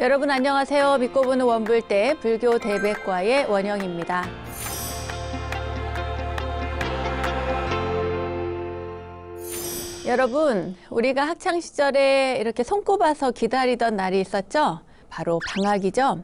여러분 안녕하세요. 믿고 보는 원불대 불교 대백과의 원영입니다. 여러분, 우리가 학창 시절에 이렇게 손꼽아서 기다리던 날이 있었죠? 바로 방학이죠.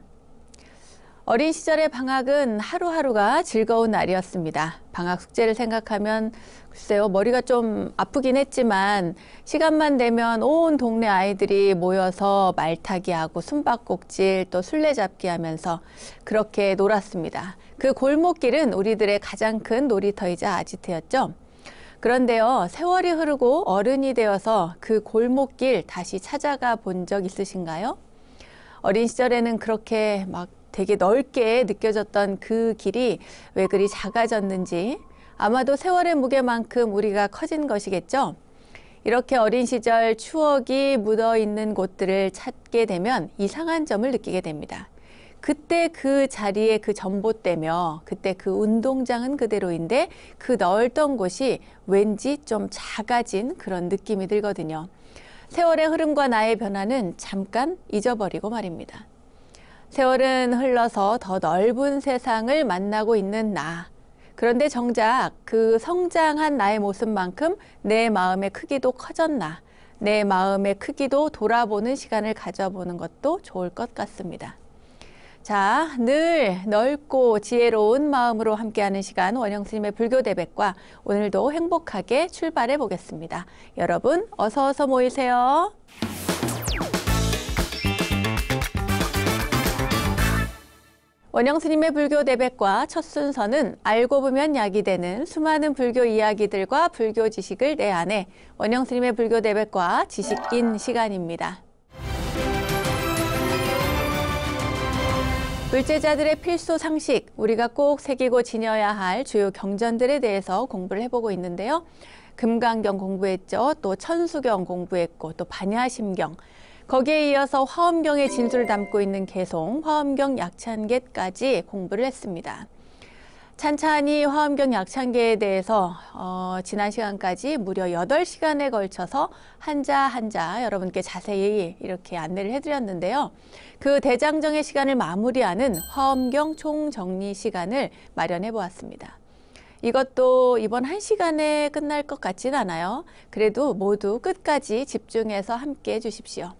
어린 시절의 방학은 하루하루가 즐거운 날이었습니다. 방학 숙제를 생각하면 글쎄요 머리가 좀 아프긴 했지만 시간만 되면 온 동네 아이들이 모여서 말타기하고 숨바꼭질 또 술래잡기 하면서 그렇게 놀았습니다. 그 골목길은 우리들의 가장 큰 놀이터이자 아지트였죠. 그런데요, 세월이 흐르고 어른이 되어서 그 골목길 다시 찾아가 본 적 있으신가요? 어린 시절에는 그렇게 막 되게 넓게 느껴졌던 그 길이 왜 그리 작아졌는지 아마도 세월의 무게만큼 우리가 커진 것이겠죠. 이렇게 어린 시절 추억이 묻어 있는 곳들을 찾게 되면 이상한 점을 느끼게 됩니다. 그때 그 자리에 그 전봇대며 그때 그 운동장은 그대로인데 그 넓던 곳이 왠지 좀 작아진 그런 느낌이 들거든요. 세월의 흐름과 나의 변화는 잠깐 잊어버리고 말입니다. 세월은 흘러서 더 넓은 세상을 만나고 있는 나. 그런데 정작 그 성장한 나의 모습만큼 내 마음의 크기도 커졌나. 내 마음의 크기도 돌아보는 시간을 가져보는 것도 좋을 것 같습니다. 자, 늘 넓고 지혜로운 마음으로 함께하는 시간 원영 스님의 불교 대백과 오늘도 행복하게 출발해 보겠습니다. 여러분 어서 어서 모이세요. 원영 스님의 불교 대백과 첫 순서는 알고 보면 약이 되는 수많은 불교 이야기들과 불교 지식을 내 안에 원영 스님의 불교 대백과 지식인 시간입니다. 불제자들의 필수 상식, 우리가 꼭 새기고 지녀야 할 주요 경전들에 대해서 공부를 해보고 있는데요. 금강경 공부했죠. 또 천수경 공부했고 또 반야심경, 거기에 이어서 화엄경의 진술을 담고 있는 개송, 화엄경 약찬계까지 공부를 했습니다. 찬찬히 화엄경 약창계에 대해서 어, 지난 시간까지 무려 여 시간에 걸쳐서 한자 한자 여러분께 자세히 이렇게 안내를 해드렸는데요. 그 대장정의 시간을 마무리하는 화엄경 총정리 시간을 마련해 보았습니다. 이것도 이번 한 시간에 끝날 것 같진 않아요. 그래도 모두 끝까지 집중해서 함께 해주십시오.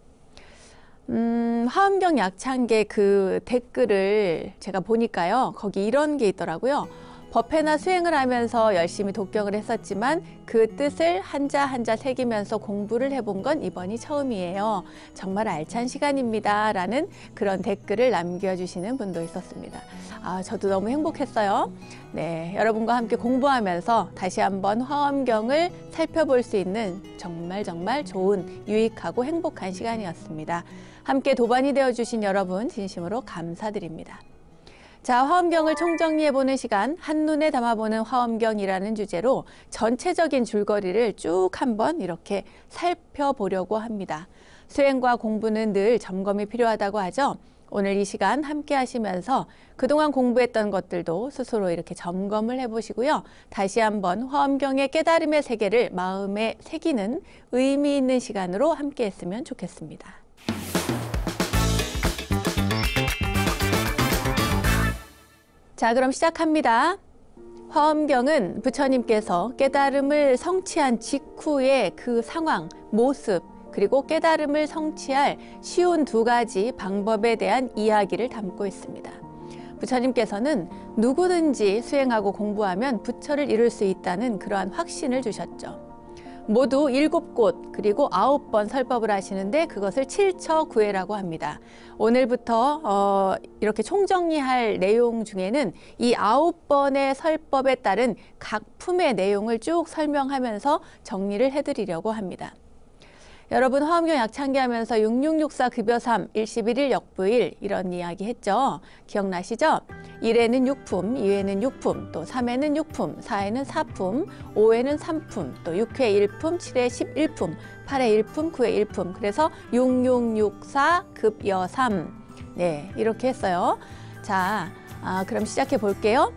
음, 화은병 약창계 그 댓글을 제가 보니까요. 거기 이런 게 있더라고요. 법회나 수행을 하면서 열심히 독경을 했었지만 그 뜻을 한자 한자 새기면서 공부를 해 본 건 이번이 처음이에요. 정말 알찬 시간입니다. 라는 그런 댓글을 남겨주시는 분도 있었습니다. 아, 저도 너무 행복했어요. 네, 여러분과 함께 공부하면서 다시 한번 화엄경을 살펴볼 수 있는 정말 정말 좋은 유익하고 행복한 시간이었습니다. 함께 도반이 되어주신 여러분 진심으로 감사드립니다. 자, 화엄경을 총정리해보는 시간, 한눈에 담아보는 화엄경이라는 주제로 전체적인 줄거리를 쭉 한번 이렇게 살펴보려고 합니다. 수행과 공부는 늘 점검이 필요하다고 하죠. 오늘 이 시간 함께 하시면서 그동안 공부했던 것들도 스스로 이렇게 점검을 해보시고요. 다시 한번 화엄경의 깨달음의 세계를 마음에 새기는 의미 있는 시간으로 함께 했으면 좋겠습니다. 자, 그럼 시작합니다. 화엄경은 부처님께서 깨달음을 성취한 직후의 그 상황, 모습, 그리고 깨달음을 성취할 쉬운 두 가지 방법에 대한 이야기를 담고 있습니다. 부처님께서는 누구든지 수행하고 공부하면 부처를 이룰 수 있다는 그러한 확신을 주셨죠. 모두 일곱 곳 그리고 아홉 번 설법을 하시는데 그것을 칠처 구회라고 합니다. 오늘부터 어, 이렇게 총정리할 내용 중에는 이 아홉 번의 설법에 따른 각 품의 내용을 쭉 설명하면서 정리를 해드리려고 합니다. 여러분 화음교 약창기 하면서 6664 급여 3, 111일 역부일 이런 이야기 했죠. 기억나시죠? 1에는 6품, 2에는 6품, 또 3에는 6품, 4에는 4품, 5에는 3품, 또 6회 1품, 7회 11품, 8회 1품, 9회 1품. 그래서 6664 급여 3. 네, 이렇게 했어요. 자, 아, 그럼 시작해 볼게요.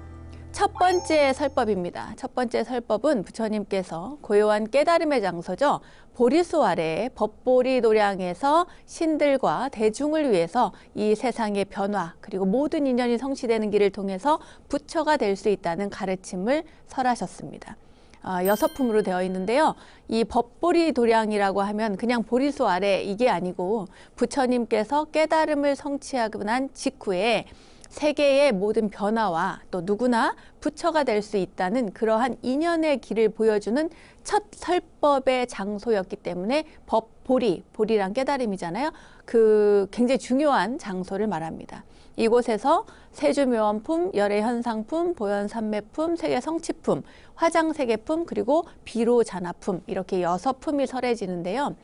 첫 번째 설법입니다. 첫 번째 설법은 부처님께서 고요한 깨달음의 장소죠. 보리수 아래 법보리 도량에서 신들과 대중을 위해서 이 세상의 변화 그리고 모든 인연이 성취되는 길을 통해서 부처가 될 수 있다는 가르침을 설하셨습니다. 어, 여섯 품으로 되어 있는데요. 이 법보리 도량이라고 하면 그냥 보리수 아래 이게 아니고 부처님께서 깨달음을 성취하고 난 직후에 세계의 모든 변화와 또 누구나 부처가 될 수 있다는 그러한 인연의 길을 보여주는 첫 설법의 장소였기 때문에 법 보리, 보리란 깨달음이잖아요. 그 굉장히 중요한 장소를 말합니다. 이곳에서 세주묘원품, 열애현상품, 보현산매품, 세계성취품 화장세계품, 그리고 비로잔화품 이렇게 여섯 품이 설해지는데요.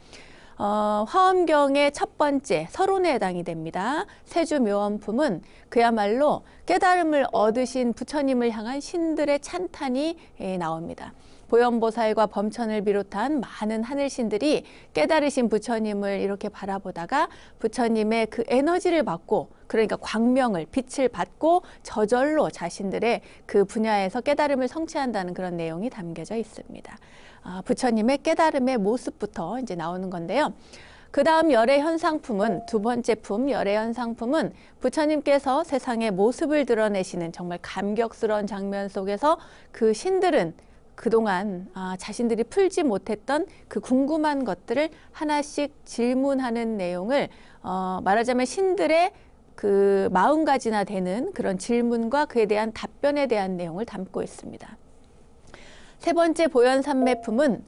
어, 화엄경의 첫 번째 서론에 해당이 됩니다. 세주 묘원품은 그야말로 깨달음을 얻으신 부처님을 향한 신들의 찬탄이 예, 나옵니다. 보현보살과 범천을 비롯한 많은 하늘신들이 깨달으신 부처님을 이렇게 바라보다가 부처님의 그 에너지를 받고 그러니까 광명을 빛을 받고 저절로 자신들의 그 분야에서 깨달음을 성취한다는 그런 내용이 담겨져 있습니다. 아, 부처님의 깨달음의 모습부터 이제 나오는 건데요. 그 다음 열애 현상품은 두 번째 품 열애 현상품은 부처님께서 세상의 모습을 드러내시는 정말 감격스러운 장면 속에서 그 신들은 그동안 아, 자신들이 풀지 못했던 그 궁금한 것들을 하나씩 질문하는 내용을 어, 말하자면 신들의 그마음가짐나 되는 그런 질문과 그에 대한 답변에 대한 내용을 담고 있습니다. 세 번째 보현 산매품은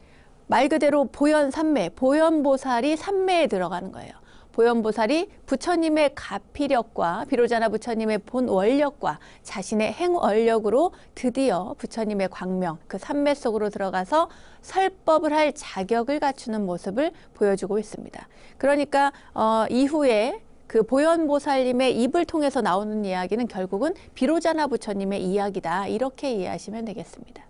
말 그대로 보현 산매, 보현보살이 산매에 들어가는 거예요. 보현보살이 부처님의 가피력과 비로자나 부처님의 본 원력과 자신의 행원력으로 드디어 부처님의 광명, 그 산매 속으로 들어가서 설법을 할 자격을 갖추는 모습을 보여주고 있습니다. 그러니까 어, 이후에 그 보현보살님의 입을 통해서 나오는 이야기는 결국은 비로자나 부처님의 이야기다. 이렇게 이해하시면 되겠습니다.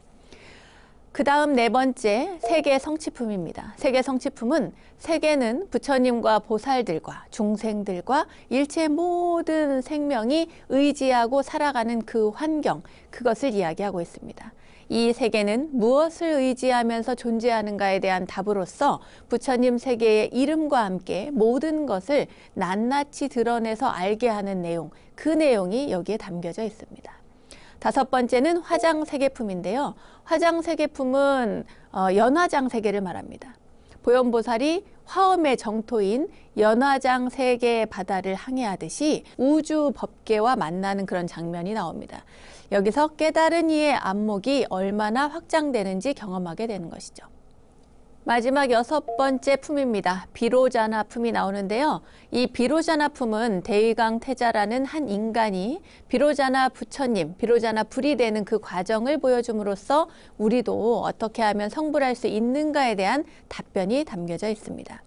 그 다음 네 번째 세계 성취품입니다. 세계 성취품은 세계는 부처님과 보살들과 중생들과 일체 모든 생명이 의지하고 살아가는 그 환경, 그것을 이야기하고 있습니다. 이 세계는 무엇을 의지하면서 존재하는가에 대한 답으로서 부처님 세계의 이름과 함께 모든 것을 낱낱이 드러내서 알게 하는 내용, 그 내용이 여기에 담겨져 있습니다. 다섯 번째는 화장 세계품인데요. 화장 세계품은 어, 연화장 세계를 말합니다. 보현보살이 화엄의 정토인 연화장 세계 바다를 항해하듯이 우주 법계와 만나는 그런 장면이 나옵니다. 여기서 깨달은 이의 안목이 얼마나 확장되는지 경험하게 되는 것이죠. 마지막 여섯 번째 품입니다. 비로자나 품이 나오는데요. 이 비로자나 품은 대의강 태자라는 한 인간이 비로자나 부처님, 비로자나 불이 되는 그 과정을 보여줌으로써 우리도 어떻게 하면 성불할 수 있는가에 대한 답변이 담겨져 있습니다.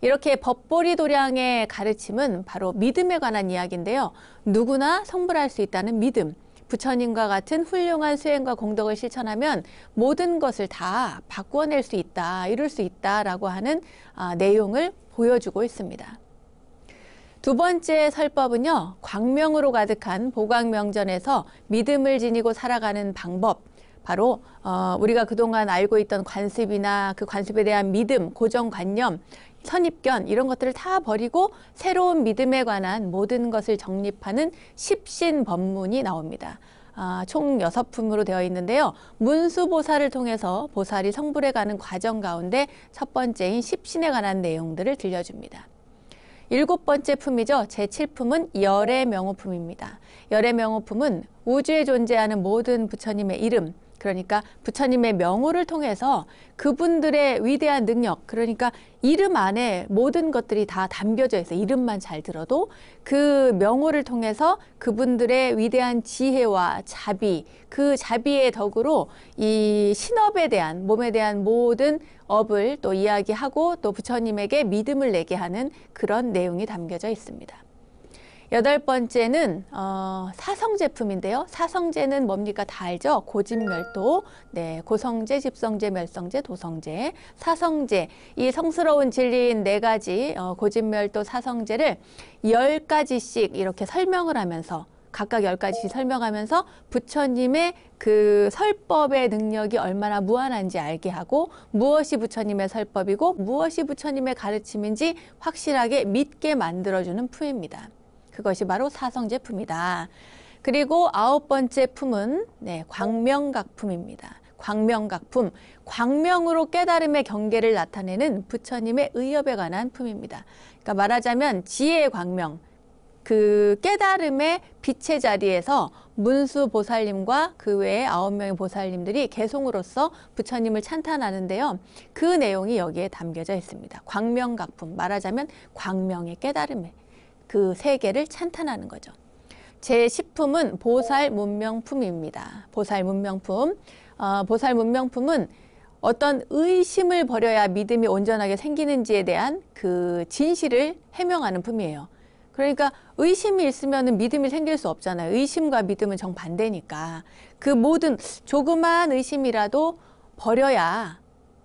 이렇게 법보리 도량의 가르침은 바로 믿음에 관한 이야기인데요. 누구나 성불할 수 있다는 믿음. 부처님과 같은 훌륭한 수행과 공덕을 실천하면 모든 것을 다 바꿔낼 수 있다, 이룰 수 있다라고 하는 아, 내용을 보여주고 있습니다. 두 번째 설법은요, 광명으로 가득한 보광명전에서 믿음을 지니고 살아가는 방법, 바로 어, 우리가 그동안 알고 있던 관습이나 그 관습에 대한 믿음, 고정관념 선입견 이런 것들을 다 버리고 새로운 믿음에 관한 모든 것을 정립하는 십신 법문이 나옵니다. 아, 총 여섯 품으로 되어 있는데요. 문수보살을 통해서 보살이 성불해 가는 과정 가운데 첫 번째인 십신에 관한 내용들을 들려줍니다. 일곱 번째 품이죠. 제 칠품은 열의 명호품입니다. 열의 명호품은 우주에 존재하는 모든 부처님의 이름, 그러니까 부처님의 명호를 통해서 그분들의 위대한 능력, 그러니까 이름 안에 모든 것들이 다 담겨져 있어. 이름만 잘 들어도 그 명호를 통해서 그분들의 위대한 지혜와 자비, 그 자비의 덕으로 이 신업에 대한 몸에 대한 모든 업을 또 이야기하고 또 부처님에게 믿음을 내게 하는 그런 내용이 담겨져 있습니다. 여덟 번째는 어, 사성 제품인데요. 사성제는 뭡니까 다 알죠? 고진멸도, 네, 고성제, 집성제, 멸성제, 도성제, 사성제 이 성스러운 진리인 네 가지 어, 고진멸도, 사성제를 열 가지씩 이렇게 설명을 하면서 각각 열가지씩 설명하면서 부처님의 그 설법의 능력이 얼마나 무한한지 알게 하고 무엇이 부처님의 설법이고 무엇이 부처님의 가르침인지 확실하게 믿게 만들어주는 푸입니다. 그것이 바로 사성 제품이다. 그리고 아홉 번째 품은 네, 광명각품입니다. 광명각품, 광명으로 깨달음의 경계를 나타내는 부처님의 의협에 관한 품입니다. 그러니까 말하자면 지혜의 광명, 그 깨달음의 빛의 자리에서 문수 보살님과 그 외에 아홉 명의 보살님들이 개송으로서 부처님을 찬탄하는데요. 그 내용이 여기에 담겨져 있습니다. 광명각품, 말하자면 광명의 깨달음의 그 세계를 찬탄하는 거죠. 제10품은 보살 문명품입니다. 보살 문명품. 어, 보살 문명품은 어떤 의심을 버려야 믿음이 온전하게 생기는지에 대한 그 진실을 해명하는 품이에요. 그러니까 의심이 있으면 믿음이 생길 수 없잖아요. 의심과 믿음은 정반대니까. 그 모든 조그마 의심이라도 버려야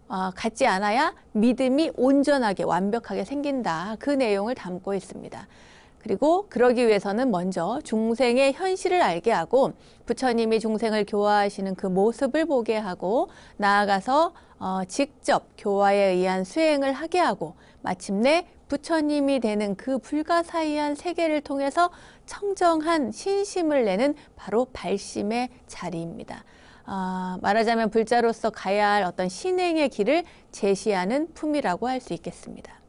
어, 갖지 않아야 믿음이 온전하게 완벽하게 생긴다. 그 내용을 담고 있습니다. 그리고 그러기 위해서는 먼저 중생의 현실을 알게 하고 부처님이 중생을 교화하시는 그 모습을 보게 하고 나아가서 어, 직접 교화에 의한 수행을 하게 하고 마침내 부처님이 되는 그 불가사의한 세계를 통해서 청정한 신심을 내는 바로 발심의 자리입니다. 아, 말하자면 불자로서 가야 할 어떤 신행의 길을 제시하는 품이라고 할 수 있겠습니다.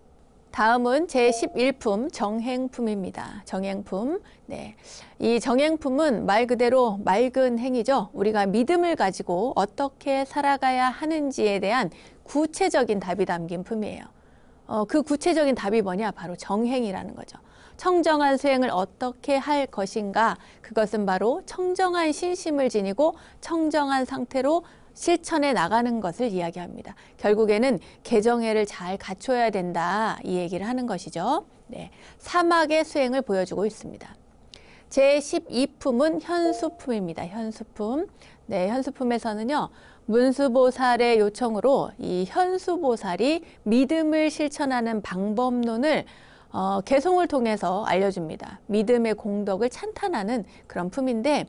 다음은 제11품 정행품입니다. 정행품. 네. 이 정행품은 말 그대로 맑은 행이죠 우리가 믿음을 가지고 어떻게 살아가야 하는지에 대한 구체적인 답이 담긴 품이에요. 어, 그 구체적인 답이 뭐냐? 바로 정행이라는 거죠. 청정한 수행을 어떻게 할 것인가? 그것은 바로 청정한 신심을 지니고 청정한 상태로 실천해 나가는 것을 이야기합니다. 결국에는 개정해를 잘 갖춰야 된다 이 얘기를 하는 것이죠. 네, 사막의 수행을 보여주고 있습니다. 제12품은 현수품입니다. 현수품. 네, 현수품에서는요. 문수보살의 요청으로 이 현수보살이 믿음을 실천하는 방법론을 어, 개성을 통해서 알려줍니다. 믿음의 공덕을 찬탄하는 그런 품인데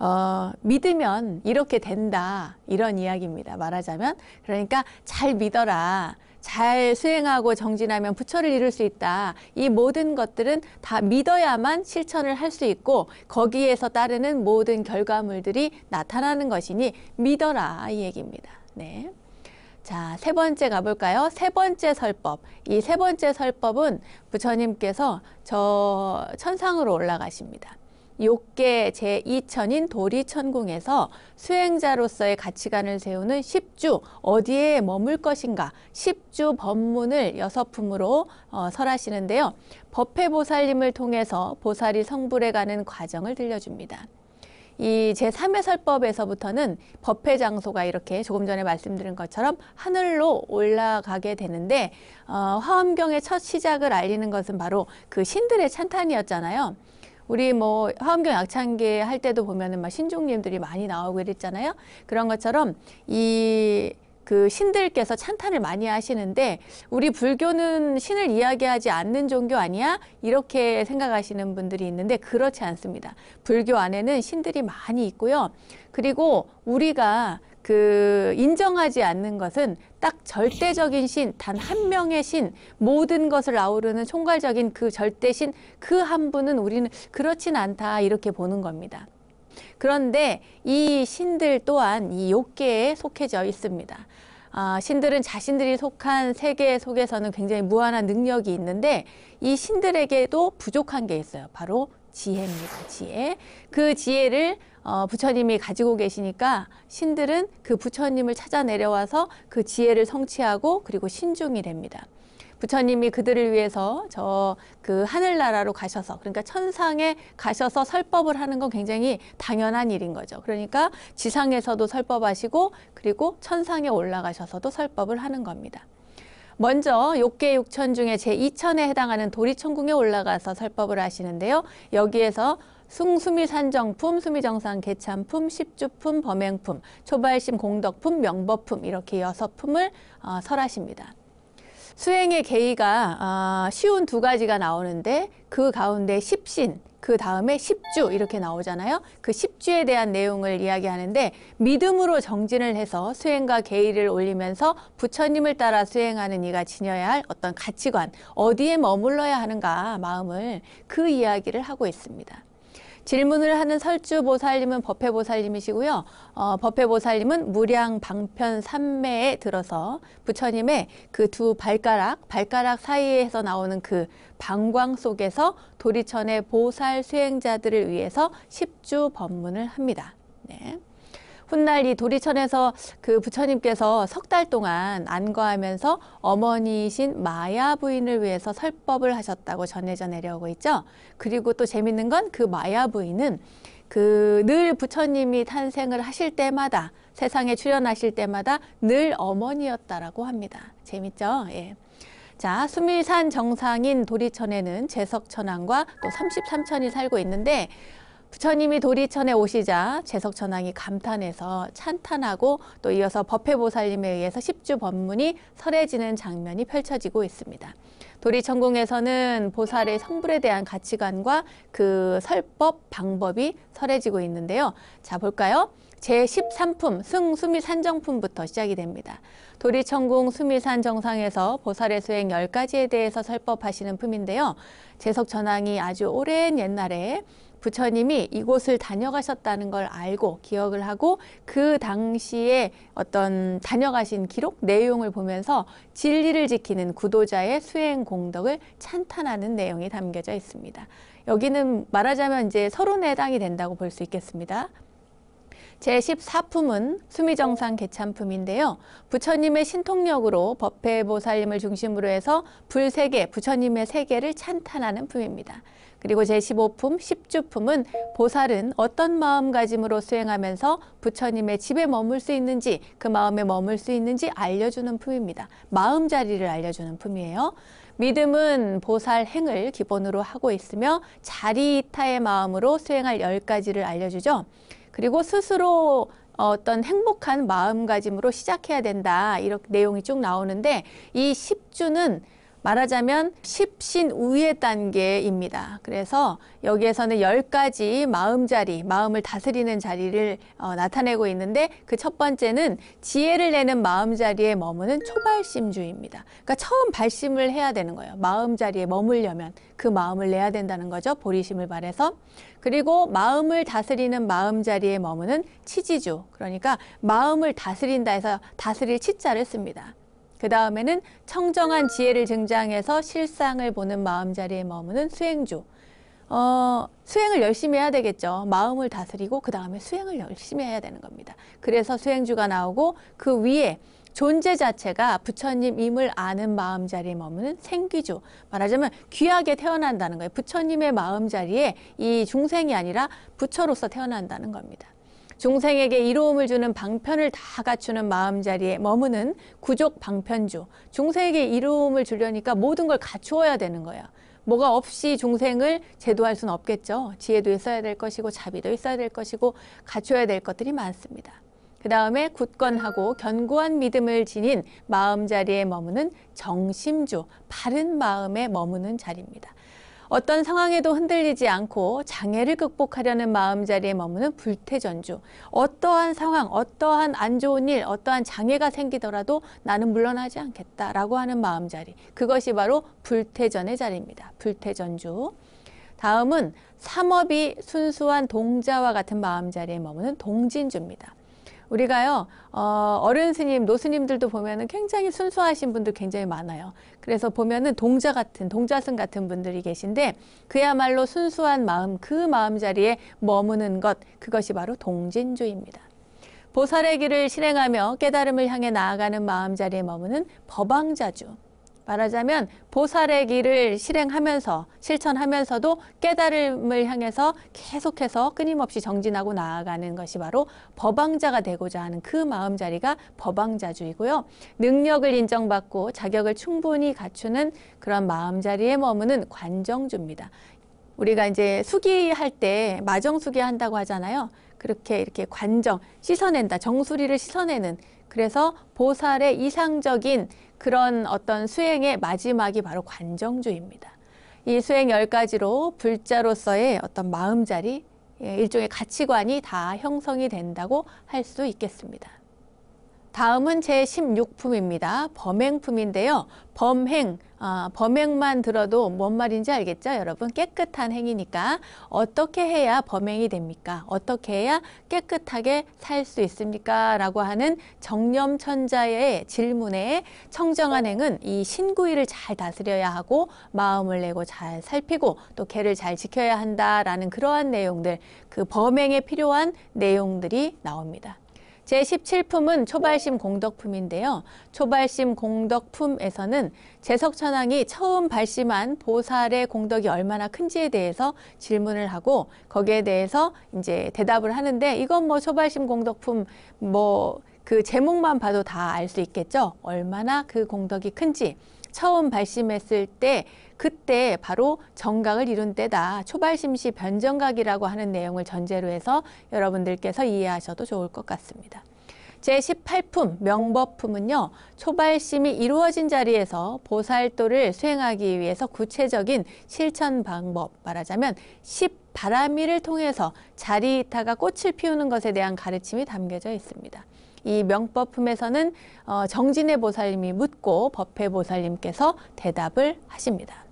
어, 믿으면 이렇게 된다 이런 이야기입니다. 말하자면 그러니까 잘 믿어라. 잘 수행하고 정진하면 부처를 이룰 수 있다. 이 모든 것들은 다 믿어야만 실천을 할 수 있고 거기에서 따르는 모든 결과물들이 나타나는 것이니 믿어라 이 얘기입니다. 네. 자, 세 번째 가볼까요? 세 번째 설법. 이 세 번째 설법은 부처님께서 저 천상으로 올라가십니다. 욕계 제2천인 도리천궁에서 수행자로서의 가치관을 세우는 10주 어디에 머물 것인가 10주 법문을 여섯 품으로 어, 설하시는데요. 법회보살님을 통해서 보살이 성불해 가는 과정을 들려줍니다. 이 제3회 설법에서부터는 법회 장소가 이렇게 조금 전에 말씀드린 것처럼 하늘로 올라가게 되는데 어, 화엄경의 첫 시작을 알리는 것은 바로 그 신들의 찬탄이었잖아요. 우리 뭐 화엄경 약창계 할 때도 보면은 막 신중님들이 많이 나오고 이랬잖아요. 그런 것처럼 이 그 신들께서 찬탄을 많이 하시는데 우리 불교는 신을 이야기하지 않는 종교 아니야? 이렇게 생각하시는 분들이 있는데 그렇지 않습니다. 불교 안에는 신들이 많이 있고요. 그리고 우리가 그 인정하지 않는 것은 딱 절대적인 신, 단 한 명의 신, 모든 것을 아우르는 총괄적인 그 절대 신, 그 한 분은 우리는 그렇진 않다 이렇게 보는 겁니다. 그런데 이 신들 또한 이 욕계에 속해져 있습니다. 아, 신들은 자신들이 속한 세계 속에서는 굉장히 무한한 능력이 있는데 이 신들에게도 부족한 게 있어요. 바로 지혜입니다. 지혜. 그 지혜를 어, 부처님이 가지고 계시니까 신들은 그 부처님을 찾아 내려와서 그 지혜를 성취하고 그리고 신중이 됩니다. 부처님이 그들을 위해서 저 그 하늘나라로 가셔서 그러니까 천상에 가셔서 설법을 하는 건 굉장히 당연한 일인 거죠. 그러니까 지상에서도 설법하시고 그리고 천상에 올라가셔서도 설법을 하는 겁니다. 먼저 욕계 육천 중에 제이천에 해당하는 도리천궁에 올라가서 설법을 하시는데요. 여기에서 숭수미 산정품, 수미정상 개참품, 십주품, 범행품, 초발심 공덕품, 명법품 이렇게 여섯 품을 어, 설하십니다. 수행의 계의가 아, 쉬운 두 가지가 나오는데 그 가운데 십신, 그 다음에 십주 이렇게 나오잖아요. 그 십주에 대한 내용을 이야기하는데 믿음으로 정진을 해서 수행과 계의를 올리면서 부처님을 따라 수행하는 이가 지녀야 할 어떤 가치관, 어디에 머물러야 하는가 마음을 그 이야기를 하고 있습니다. 질문을 하는 설주보살님은 법회보살님이시고요. 어, 법회보살님은 무량 방편 삼매에 들어서 부처님의 그 두 발가락, 발가락 사이에서 나오는 그 방광 속에서 도리천의 보살 수행자들을 위해서 십주 법문을 합니다. 네. 훗날 이 도리천에서 그 부처님께서 석 달 동안 안거하면서 어머니이신 마야 부인을 위해서 설법을 하셨다고 전해져 내려오고 있죠. 그리고 또 재밌는 건 그 마야 부인은 그 늘 부처님이 탄생을 하실 때마다 세상에 출연하실 때마다 늘 어머니였다라고 합니다. 재밌죠? 예. 자, 수밀산 정상인 도리천에는 제석천왕과 또 33천이 살고 있는데 부처님이 도리천에 오시자 재석천왕이 감탄해서 찬탄하고 또 이어서 법회보살님에 의해서 십주 법문이 설해지는 장면이 펼쳐지고 있습니다. 도리천궁에서는 보살의 성불에 대한 가치관과 그 설법, 방법이 설해지고 있는데요. 자, 볼까요? 제13품 승수미 산정품부터 시작이 됩니다. 도리천궁 수미산 정상에서 보살의 수행 열가지에 대해서 설법하시는 품인데요. 재석천왕이 아주 오랜 옛날에 부처님이 이곳을 다녀가셨다는 걸 알고 기억을 하고 그 당시에 어떤 다녀가신 기록 내용을 보면서 진리를 지키는 구도자의 수행 공덕을 찬탄하는 내용이 담겨져 있습니다. 여기는 말하자면 이제 서론의 해이 된다고 볼 수 있겠습니다. 제14품은 수미정상 개참품인데요. 부처님의 신통력으로 법회보살님을 중심으로 해서 불세계, 부처님의 세계를 찬탄하는 품입니다. 그리고 제15품, 10주품은 보살은 어떤 마음가짐으로 수행하면서 부처님의 집에 머물 수 있는지 그 마음에 머물 수 있는지 알려주는 품입니다. 마음 자리를 알려주는 품이에요. 믿음은 보살 행을 기본으로 하고 있으며 자리 이타의 마음으로 수행할 열가지를 알려주죠. 그리고 스스로 어, 어떤 행복한 마음가짐으로 시작해야 된다. 이렇게 내용이 쭉 나오는데 이 10주는 말하자면 십신우의 위 단계입니다. 그래서 여기에서는 열가지 마음자리, 마음을 다스리는 자리를 어, 나타내고 있는데 그 첫 번째는 지혜를 내는 마음자리에 머무는 초발심주입니다. 그러니까 처음 발심을 해야 되는 거예요. 마음자리에 머물려면 그 마음을 내야 된다는 거죠. 보리심을 말해서. 그리고 마음을 다스리는 마음자리에 머무는 치지주. 그러니까 마음을 다스린다 해서 다스릴 치자를 씁니다. 그 다음에는 청정한 지혜를 증장해서 실상을 보는 마음 자리에 머무는 수행주. 어, 수행을 열심히 해야 되겠죠. 마음을 다스리고 그 다음에 수행을 열심히 해야 되는 겁니다. 그래서 수행주가 나오고 그 위에 존재 자체가 부처님임을 아는 마음 자리에 머무는 생귀주. 말하자면 귀하게 태어난다는 거예요. 부처님의 마음 자리에 이 중생이 아니라 부처로서 태어난다는 겁니다. 중생에게 이로움을 주는 방편을 다 갖추는 마음자리에 머무는 구족 방편주. 중생에게 이로움을 주려니까 모든 걸 갖추어야 되는 거야. 뭐가 없이 중생을 제도할 수는 없겠죠. 지혜도 있어야 될 것이고 자비도 있어야 될 것이고 갖춰야 될 것들이 많습니다. 그 다음에 굳건하고 견고한 믿음을 지닌 마음자리에 머무는 정심주, 바른 마음에 머무는 자리입니다. 어떤 상황에도 흔들리지 않고 장애를 극복하려는 마음자리에 머무는 불태전주. 어떠한 상황, 어떠한 안 좋은 일, 어떠한 장애가 생기더라도 나는 물러나지 않겠다라고 하는 마음자리. 그것이 바로 불태전의 자리입니다. 불태전주. 다음은 삼업이 순수한 동자와 같은 마음자리에 머무는 동진주입니다. 우리가요 어, 어른 스님, 노스님들도 보면은 굉장히 순수하신 분들 굉장히 많아요. 그래서 보면은 동자 같은 동자승 같은 분들이 계신데 그야말로 순수한 마음 그 마음 자리에 머무는 것 그것이 바로 동진주입니다. 보살의 길을 실행하며 깨달음을 향해 나아가는 마음 자리에 머무는 법왕자주. 말하자면 보살의 길을 실행하면서 실천하면서도 깨달음을 향해서 계속해서 끊임없이 정진하고 나아가는 것이 바로 법왕자가 되고자 하는 그 마음자리가 법왕자주이고요. 능력을 인정받고 자격을 충분히 갖추는 그런 마음자리에 머무는 관정주입니다. 우리가 이제 수기할 때 마정수기 한다고 하잖아요. 그렇게 이렇게 관정, 씻어낸다, 정수리를 씻어내는 그래서 보살의 이상적인 그런 어떤 수행의 마지막이 바로 관정주입니다. 이 수행 열가지로 불자로서의 어떤 마음자리, 예, 일종의 가치관이 다 형성이 된다고 할 수 있겠습니다. 다음은 제16품입니다. 범행품인데요. 범행, 아, 범행만 들어도 뭔 말인지 알겠죠? 여러분 깨끗한 행위니까 어떻게 해야 범행이 됩니까? 어떻게 해야 깨끗하게 살 수 있습니까? 라고 하는 정념천자의 질문에 청정한 행은 이신구일을잘 다스려야 하고 마음을 내고 잘 살피고 또 개를 잘 지켜야 한다라는 그러한 내용들 그 범행에 필요한 내용들이 나옵니다. 제17품은 초발심 공덕품인데요. 초발심 공덕품에서는 재석천왕이 처음 발심한 보살의 공덕이 얼마나 큰지에 대해서 질문을 하고 거기에 대해서 이제 대답을 하는데 이건 뭐 초발심 공덕품 뭐 그 제목만 봐도 다 알 수 있겠죠. 얼마나 그 공덕이 큰지 처음 발심했을 때 그때 바로 정각을 이룬 때다. 초발심시 변정각이라고 하는 내용을 전제로 해서 여러분들께서 이해하셔도 좋을 것 같습니다. 제18품 명법품은요. 초발심이 이루어진 자리에서 보살도를 수행하기 위해서 구체적인 실천 방법 말하자면 1 바람이를 통해서 자리 이타가 꽃을 피우는 것에 대한 가르침이 담겨져 있습니다. 이 명법품에서는 어, 정진의 보살님이 묻고 법회 보살님께서 대답을 하십니다.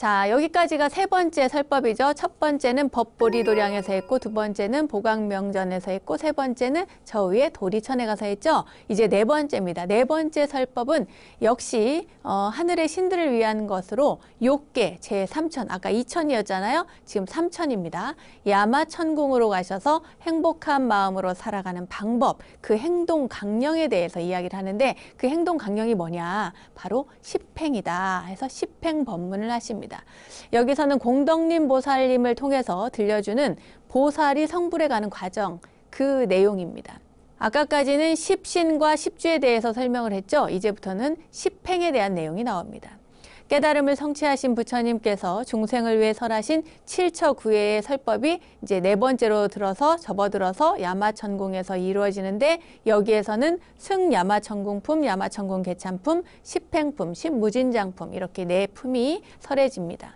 자, 여기까지가 세 번째 설법이죠. 첫 번째는 법보리 도량에서 했고, 두 번째는 보강명전에서 했고, 세 번째는 저 위에 도리천에 가서 했죠. 이제 네 번째입니다. 네 번째 설법은 역시 어, 하늘의 신들을 위한 것으로 욕계 제삼천 아까 이천이었잖아요. 지금 삼천입니다 야마천궁으로 가셔서 행복한 마음으로 살아가는 방법, 그 행동 강령에 대해서 이야기를 하는데 그 행동 강령이 뭐냐? 바로 십행이다 해서 십행 법문을 하십니다. 있습니다. 여기서는 공덕님 보살님을 통해서 들려주는 보살이 성불해 가는 과정, 그 내용입니다. 아까까지는 십신과 십주에 대해서 설명을 했죠. 이제부터는 십행에 대한 내용이 나옵니다. 깨달음을 성취하신 부처님께서 중생을 위해 설하신 7처 구애의 설법이 이제 네 번째로 들어서 접어들어서 야마천공에서 이루어지는데 여기에서는 승야마천공품, 야마천공 개찬품, 십행품, 십무진장품 이렇게 네 품이 설해집니다.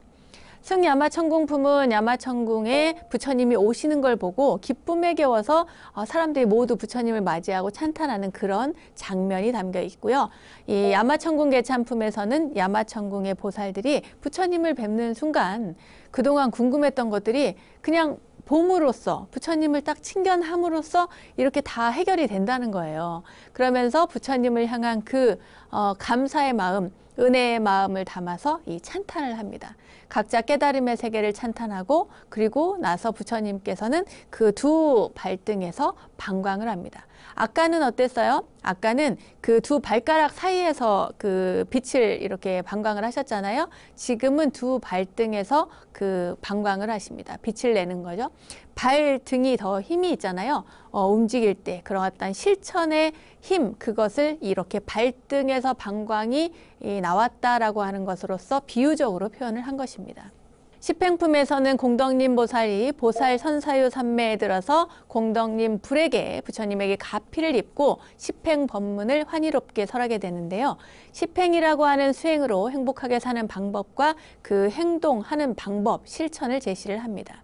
승야마천궁품은 야마천궁에 부처님이 오시는 걸 보고 기쁨에 겨워서 어, 사람들이 모두 부처님을 맞이하고 찬탄하는 그런 장면이 담겨 있고요. 이 야마천궁 개찬품에서는 야마천궁의 보살들이 부처님을 뵙는 순간 그동안 궁금했던 것들이 그냥 봄으로써 부처님을 딱 친견함으로써 이렇게 다 해결이 된다는 거예요. 그러면서 부처님을 향한 그 어, 감사의 마음, 은혜의 마음을 담아서 이 찬탄을 합니다. 각자 깨달음의 세계를 찬탄하고 그리고 나서 부처님께서는 그 두 발등에서 방광을 합니다. 아까는 어땠어요? 아까는 그 두 발가락 사이에서 그 빛을 이렇게 방광을 하셨잖아요. 지금은 두 발등에서 그 방광을 하십니다. 빛을 내는 거죠. 발등이 더 힘이 있잖아요. 어, 움직일 때 그런 어 실천의 힘 그것을 이렇게 발등에서 방광이 나왔다라고 하는 것으로서 비유적으로 표현을 한 것입니다. 십행품에서는 공덕님 보살이 보살 선사유 삼매에 들어서 공덕님 불에게 부처님에게 가피를 입고 십행 법문을 환희롭게 설하게 되는데요. 십행이라고 하는 수행으로 행복하게 사는 방법과 그 행동하는 방법, 실천을 제시를 합니다.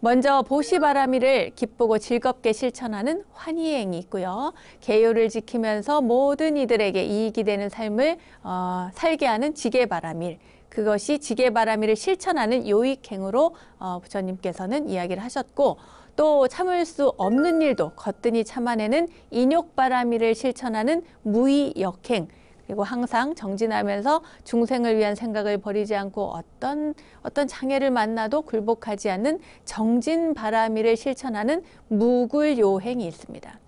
먼저 보시바라미를 기쁘고 즐겁게 실천하는 환희행이 있고요. 계율을 지키면서 모든 이들에게 이익이 되는 삶을 어, 살게 하는 지게바라밀 그것이 지게바라미를 실천하는 요익행으로 어, 부처님께서는 이야기를 하셨고 또 참을 수 없는 일도 거뜬히 참아내는 인욕바라미를 실천하는 무의역행 그리고 항상 정진하면서 중생을 위한 생각을 버리지 않고 어떤 어떤 장애를 만나도 굴복하지 않는 정진 바라미를 실천하는 무굴요행이 있습니다.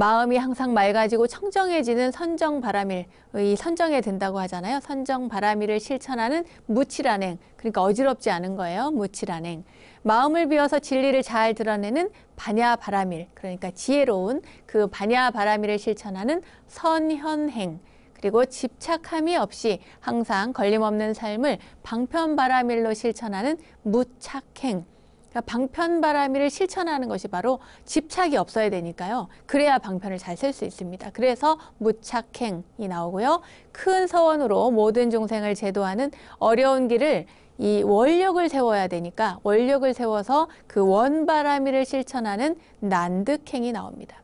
마음이 항상 맑아지고 청정해지는 선정 바람일, 이 선정에 든다고 하잖아요. 선정 바람일을 실천하는 무칠란행 그러니까 어지럽지 않은 거예요. 무칠란행 마음을 비워서 진리를 잘 드러내는 반야 바람일, 그러니까 지혜로운 그 반야 바람일을 실천하는 선현행. 그리고 집착함이 없이 항상 걸림없는 삶을 방편바람일로 실천하는 무착행. 그러니까 방편바람이를 실천하는 것이 바로 집착이 없어야 되니까요. 그래야 방편을 잘 쓸 수 있습니다. 그래서 무착행이 나오고요. 큰 서원으로 모든 중생을 제도하는 어려운 길을 이 원력을 세워야 되니까 원력을 세워서 그 원바람이를 실천하는 난득행이 나옵니다.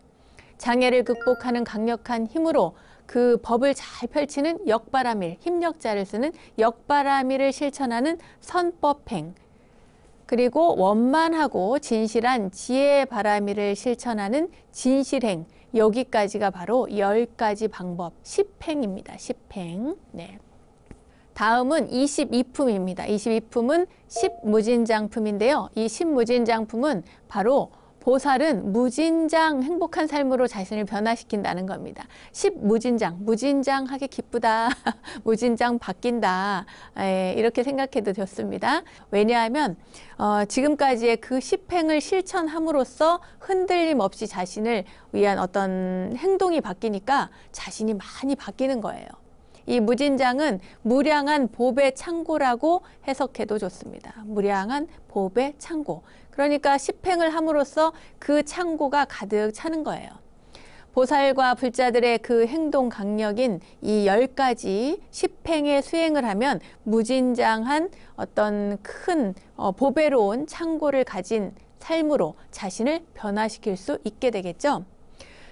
장애를 극복하는 강력한 힘으로 그 법을 잘 펼치는 역바람일, 힘력자를 쓰는 역바람이를 실천하는 선법행, 그리고 원만하고 진실한 지혜의 바람이를 실천하는 진실행 여기까지가 바로 열가지 방법 십행입니다십행 네. 다음은 이십품입니다이십품은 십무진장품인데요. 이십무진장품은 바로 보살은 무진장 행복한 삶으로 자신을 변화시킨다는 겁니다. 1 무진장, 무진장하게 기쁘다, 무진장 바뀐다 예, 이렇게 생각해도 좋습니다. 왜냐하면 어, 지금까지의 그1행을 실천함으로써 흔들림 없이 자신을 위한 어떤 행동이 바뀌니까 자신이 많이 바뀌는 거예요. 이 무진장은 무량한 보배 창고라고 해석해도 좋습니다. 무량한 보배 창고. 그러니까 십행을 함으로써 그 창고가 가득 차는 거예요. 보살과 불자들의 그 행동 강력인 이 열가지 십행의 수행을 하면 무진장한 어떤 큰 어, 보배로운 창고를 가진 삶으로 자신을 변화시킬 수 있게 되겠죠.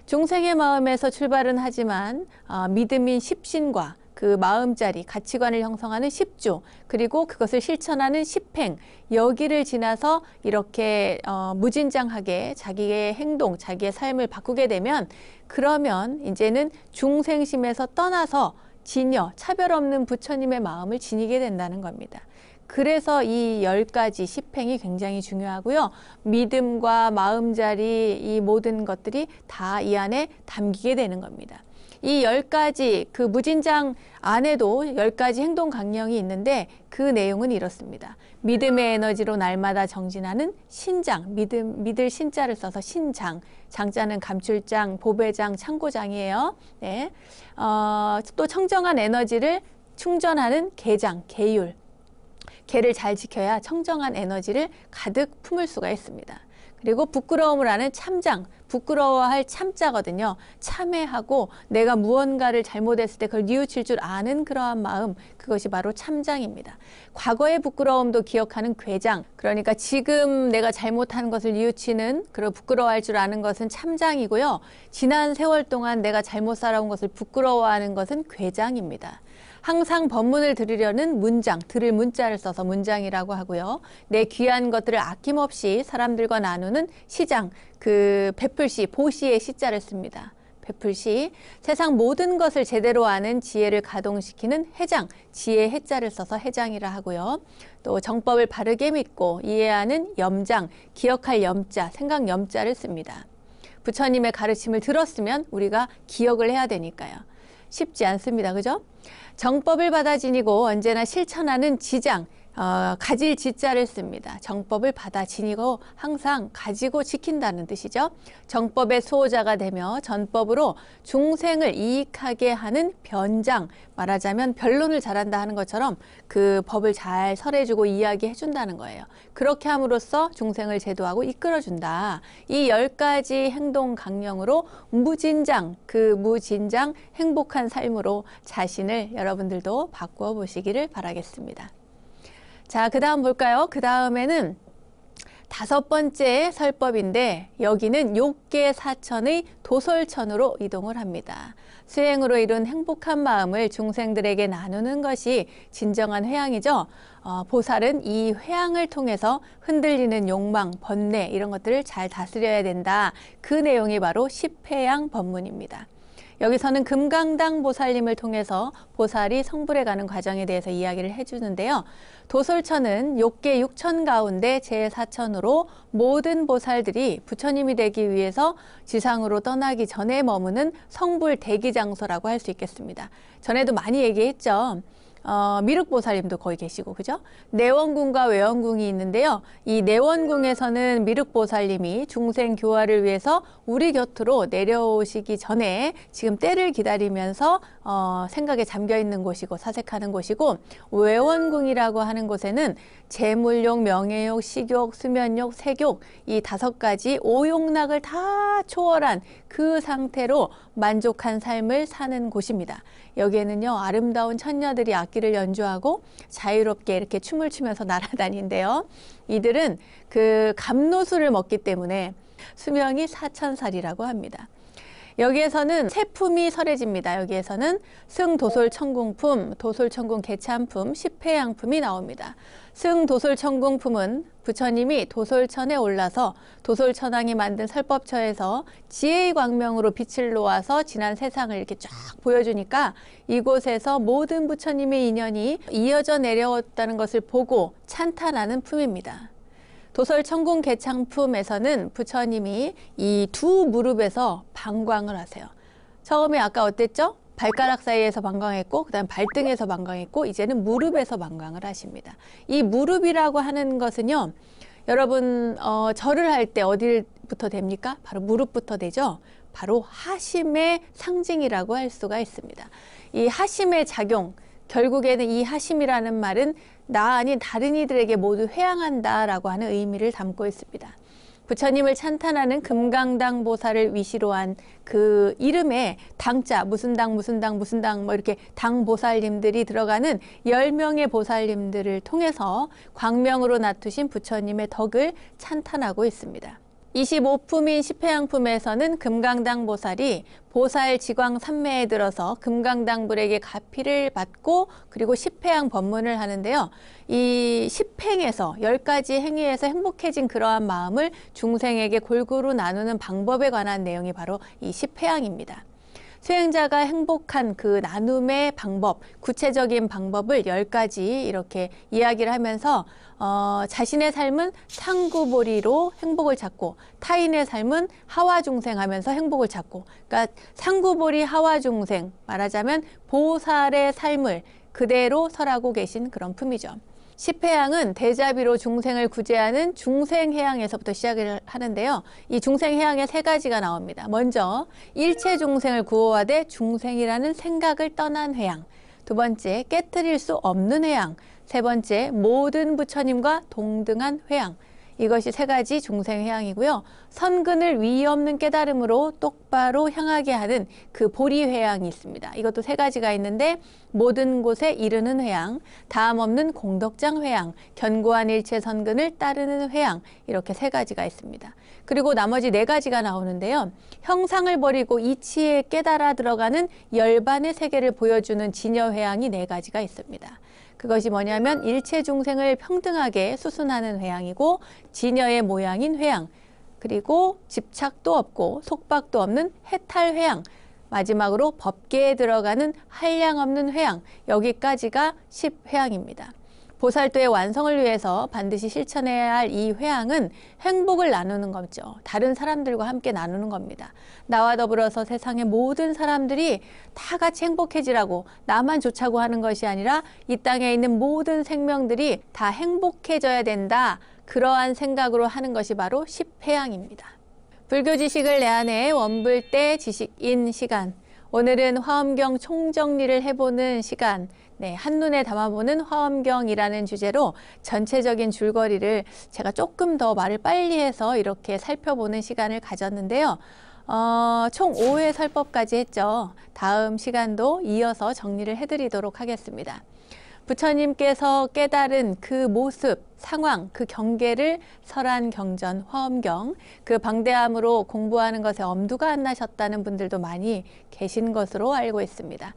중생의 마음에서 출발은 하지만 어, 믿음인 십신과 그 마음자리, 가치관을 형성하는 1 0조 그리고 그것을 실천하는 10행, 여기를 지나서 이렇게 어, 무진장하게 자기의 행동, 자기의 삶을 바꾸게 되면 그러면 이제는 중생심에서 떠나서 진여, 차별 없는 부처님의 마음을 지니게 된다는 겁니다. 그래서 이1 0가지1 0행이 굉장히 중요하고요. 믿음과 마음자리 이 모든 것들이 다 이 안에 담기게 되는 겁니다. 이 열가지그 무진장 안에도 열가지 행동 강령이 있는데 그 내용은 이렇습니다. 믿음의 에너지로 날마다 정진하는 신장, 믿음, 믿을 신자를 써서 신장, 장자는 감출장, 보배장, 창고장이에요. 네. 어, 또 청정한 에너지를 충전하는 계장, 계율. 개를 잘 지켜야 청정한 에너지를 가득 품을 수가 있습니다. 그리고 부끄러움을 아는 참장, 부끄러워할 참자거든요. 참회하고 내가 무언가를 잘못했을 때 그걸 뉘우칠 줄 아는 그러한 마음 그것이 바로 참장입니다. 과거의 부끄러움도 기억하는 괴장 그러니까 지금 내가 잘못한 것을 뉘우치는 그런 부끄러워할 줄 아는 것은 참장이고요. 지난 세월 동안 내가 잘못 살아온 것을 부끄러워하는 것은 괴장입니다. 항상 법문을 들으려는 문장, 들을 문자를 써서 문장이라고 하고요. 내 귀한 것들을 아낌없이 사람들과 나누는 시장, 그 베풀시, 보시의 시자를 씁니다. 베풀시 세상 모든 것을 제대로 아는 지혜를 가동시키는 해장, 지혜 해자를 써서 해장이라 하고요. 또 정법을 바르게 믿고 이해하는 염장, 기억할 염자, 생각 염자를 씁니다. 부처님의 가르침을 들었으면 우리가 기억을 해야 되니까요. 쉽지 않습니다. 그죠? 정법을 받아 지니고 언제나 실천하는 지장, 어, 가질 지자를 씁니다. 정법을 받아 지니고 항상 가지고 지킨다는 뜻이죠. 정법의 수호자가 되며 전법으로 중생을 이익하게 하는 변장, 말하자면 변론을 잘한다 하는 것처럼 그 법을 잘 설해주고 이야기해준다는 거예요. 그렇게 함으로써 중생을 제도하고 이끌어준다. 이 열 가지 행동 강령으로 무진장, 그 무진장 행복한 삶으로 자신을 여러분들도 바꾸어 보시기를 바라겠습니다. 자, 그 다음 볼까요? 그 다음에는 다섯 번째 설법인데 여기는 욕계 사천의 도솔천으로 이동을 합니다. 수행으로 이룬 행복한 마음을 중생들에게 나누는 것이 진정한 회양이죠. 어, 보살은 이 회양을 통해서 흔들리는 욕망, 번뇌 이런 것들을 잘 다스려야 된다. 그 내용이 바로 십회양 법문입니다. 여기서는 금강당 보살님을 통해서 보살이 성불해 가는 과정에 대해서 이야기를 해주는데요. 도솔천은 욕계 6천 가운데 제4천으로 모든 보살들이 부처님이 되기 위해서 지상으로 떠나기 전에 머무는 성불 대기 장소라고 할 수 있겠습니다. 전에도 많이 얘기했죠. 어, 미륵보살님도 거기 계시고 그죠? 내원궁과 외원궁이 있는데요. 이 내원궁에서는 미륵보살님이 중생 교화를 위해서 우리 곁으로 내려오시기 전에 지금 때를 기다리면서 어, 생각에 잠겨 있는 곳이고 사색하는 곳이고 외원궁이라고 하는 곳에는 재물욕, 명예욕, 식욕, 수면욕, 색욕이 다섯 가지 오욕락을 다 초월한 그 상태로 만족한 삶을 사는 곳입니다. 여기에는요 아름다운 천녀들이 악기를 연주하고 자유롭게 이렇게 춤을 추면서 날아다닌데요 이들은 그 감노수를 먹기 때문에 수명이 사천살이라고 합니다. 여기에서는 세품이 설해집니다. 여기에서는 승도솔 천궁품, 도솔 천궁 개찬품, 십회양품이 나옵니다. 승도솔천궁품은 부처님이 도솔천에 올라서 도솔천왕이 만든 설법처에서 지혜의 광명으로 빛을 놓아서 지난 세상을 이렇게 쫙 보여주니까 이곳에서 모든 부처님의 인연이 이어져 내려왔다는 것을 보고 찬탄하는 품입니다. 도설천궁 개창품에서는 부처님이 이 두 무릎에서 방광을 하세요. 처음에 아까 어땠죠? 발가락 사이에서 방광했고 그다음 발등에서 방광했고 이제는 무릎에서 방광을 하십니다. 이 무릎이라고 하는 것은요. 여러분 어, 절을 할 때 어디부터 됩니까? 바로 무릎부터 되죠. 바로 하심의 상징이라고 할 수가 있습니다. 이 하심의 작용 결국에는 이 하심이라는 말은 나 아닌 다른 이들에게 모두 회양한다라고 하는 의미를 담고 있습니다. 부처님을 찬탄하는 금강당 보살을 위시로 한 그 이름에 당자 무슨 당 무슨 당 무슨 당 뭐 이렇게 당 보살님들이 들어가는 1 0명의 보살님들을 통해서 광명으로 놔두신 부처님의 덕을 찬탄하고 있습니다. 25품인 10회양품에서는 금강당 보살이 보살 지광 3매에 들어서 금강당 불에게 가피를 받고 그리고 10회양 법문을 하는데요. 이 10행에서 10가지 행위에서 행복해진 그러한 마음을 중생에게 골고루 나누는 방법에 관한 내용이 바로 이 10회양입니다. 수행자가 행복한 그 나눔의 방법, 구체적인 방법을 열가지 이렇게 이야기를 하면서 어, 자신의 삶은 상구보리로 행복을 찾고 타인의 삶은 하와중생하면서 행복을 찾고 그러니까 상구보리 하와중생 말하자면 보살의 삶을 그대로 설하고 계신 그런 품이죠. 십해양은 대자비로 중생을 구제하는 중생해양에서부터 시작을 하는데요. 이 중생해양에 세 가지가 나옵니다. 먼저 일체 중생을 구호하되 중생이라는 생각을 떠난 해양. 두 번째 깨뜨릴 수 없는 해양. 세 번째 모든 부처님과 동등한 해양. 이것이 세 가지 중생 회향이고요 선근을 위 없는 깨달음으로 똑바로 향하게 하는 그 보리 회향이 있습니다. 이것도 세 가지가 있는데 모든 곳에 이르는 회향 다음 없는 공덕장 회향 견고한 일체 선근을 따르는 회향 이렇게 세 가지가 있습니다. 그리고 나머지 네 가지가 나오는데요. 형상을 버리고 이치에 깨달아 들어가는 열반의 세계를 보여주는 진여 회향이네 가지가 있습니다. 그것이 뭐냐면 일체 중생을 평등하게 수순하는 회양이고 진여의 모양인 회양 그리고 집착도 없고 속박도 없는 해탈 회양 마지막으로 법계에 들어가는 한량 없는 회양 여기까지가 십회양입니다 보살도의 완성을 위해서 반드시 실천해야 할 이 회향은 행복을 나누는 거죠. 다른 사람들과 함께 나누는 겁니다. 나와 더불어서 세상의 모든 사람들이 다 같이 행복해지라고 나만 좋자고 하는 것이 아니라 이 땅에 있는 모든 생명들이 다 행복해져야 된다. 그러한 생각으로 하는 것이 바로 십회향입니다. 불교 지식을 내 안에 원불 때 지식인 시간. 오늘은 화엄경 총정리를 해보는 시간. 네, 한눈에 담아보는 화엄경이라는 주제로 전체적인 줄거리를 제가 조금 더 말을 빨리 해서 이렇게 살펴보는 시간을 가졌는데요. 어, 총 5회 설법까지 했죠. 다음 시간도 이어서 정리를 해드리도록 하겠습니다. 부처님께서 깨달은 그 모습, 상황, 그 경계를 설한 경전, 화엄경, 그 방대함으로 공부하는 것에 엄두가 안 나셨다는 분들도 많이 계신 것으로 알고 있습니다.